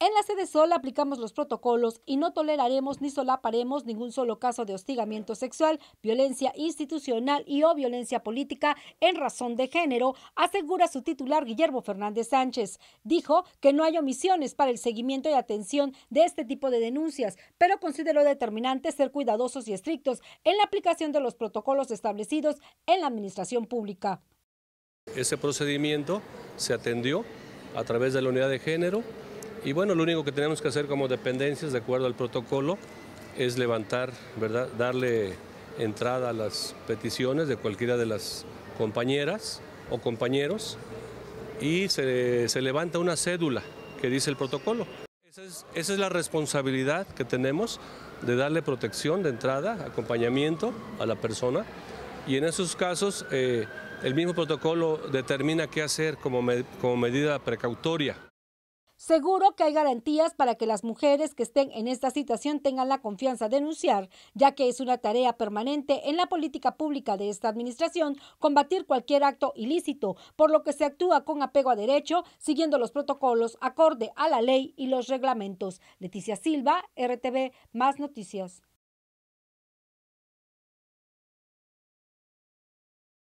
En la sede Sol aplicamos los protocolos y no toleraremos ni solaparemos ningún solo caso de hostigamiento sexual, violencia institucional y o violencia política en razón de género, asegura su titular Guillermo Fernández Sánchez. Dijo que no hay omisiones para el seguimiento y atención de este tipo de denuncias, pero consideró determinante ser cuidadosos y estrictos en la aplicación de los protocolos establecidos en la administración pública. Ese procedimiento se atendió a través de la unidad de género y bueno, lo único que tenemos que hacer como dependencias, de acuerdo al protocolo, es levantar, ¿verdad? darle entrada a las peticiones de cualquiera de las compañeras o compañeros y se, levanta una cédula que dice el protocolo. Esa es, la responsabilidad que tenemos de darle protección de entrada, acompañamiento a la persona y en esos casos eh, el mismo protocolo determina qué hacer como, como medida precautoria. Seguro que hay garantías para que las mujeres que estén en esta situación tengan la confianza de denunciar, ya que es una tarea permanente en la política pública de esta administración combatir cualquier acto ilícito, por lo que se actúa con apego a derecho, siguiendo los protocolos acorde a la ley y los reglamentos. Leticia Silva, RTV, más noticias.